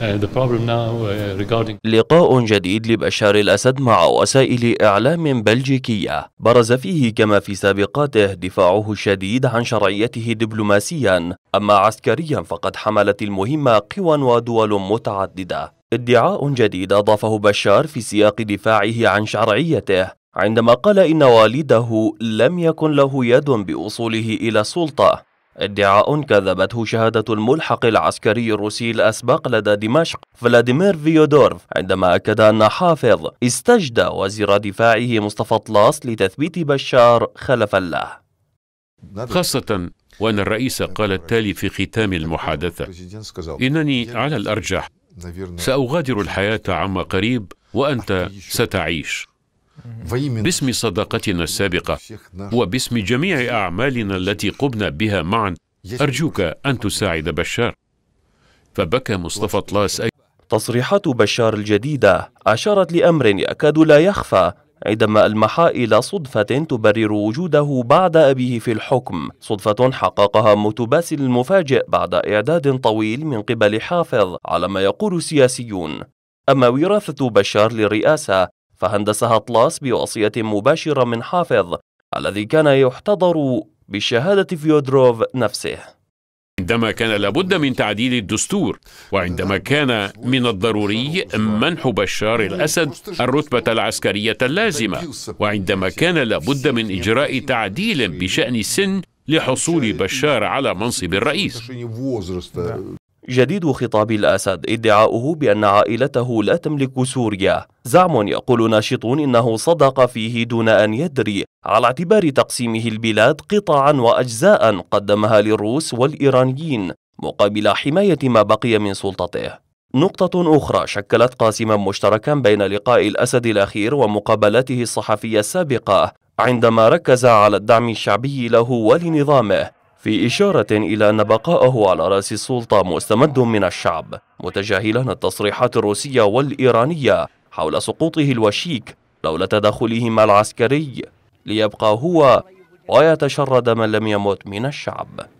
Uh, uh, لقاء جديد لبشار الأسد مع وسائل إعلام بلجيكية برز فيه كما في سابقاته دفاعه الشديد عن شرعيته دبلوماسيا أما عسكريا فقد حملت المهمة قوى ودول متعددة ادعاء جديد أضافه بشار في سياق دفاعه عن شرعيته عندما قال إن والده لم يكن له يد بوصوله إلى السلطة ادعاء كذبته شهادة الملحق العسكري الروسي الأسبق لدى دمشق فلاديمير فيودورف عندما أكد أن حافظ استجدى وزير دفاعه مصطفى طلاس لتثبيت بشار خلفا له خاصة وأن الرئيس قال التالي في ختام المحادثة إنني على الأرجح سأغادر الحياة عما قريب وأنت ستعيش باسم صداقتنا السابقة وباسم جميع أعمالنا التي قمنا بها معا أرجوك أن تساعد بشار فبكى مصطفى طلاس أي تصريحات بشار الجديدة أشارت لأمر يكاد لا يخفى عندما ألمح إلى صدفة تبرر وجوده بعد أبيه في الحكم صدفة حققها متباسل المفاجئ بعد إعداد طويل من قبل حافظ على ما يقول السياسيون أما وراثة بشار للرئاسة فهندسها طلاس بوصية مباشرة من حافظ الذي كان يحتضر بشهادة فيودروف نفسه عندما كان لابد من تعديل الدستور وعندما كان من الضروري منح بشار الأسد الرتبة العسكرية اللازمة وعندما كان لابد من إجراء تعديل بشأن السن لحصول بشار على منصب الرئيس جديد خطاب الأسد ادعاؤه بأن عائلته لا تملك سوريا زعم يقول ناشطون إنه صدق فيه دون أن يدري على اعتبار تقسيمه البلاد قطعا وأجزاء قدمها للروس والإيرانيين مقابل حماية ما بقي من سلطته نقطة أخرى شكلت قاسما مشتركا بين لقاء الأسد الأخير ومقابلاته الصحفية السابقة عندما ركز على الدعم الشعبي له ولنظامه في إشارة إلى أن بقاءه على رأس السلطة مستمد من الشعب متجاهلا التصريحات الروسية والإيرانية حول سقوطه الوشيك لولا تدخلهما العسكري ليبقى هو ويتشرد من لم يمت من الشعب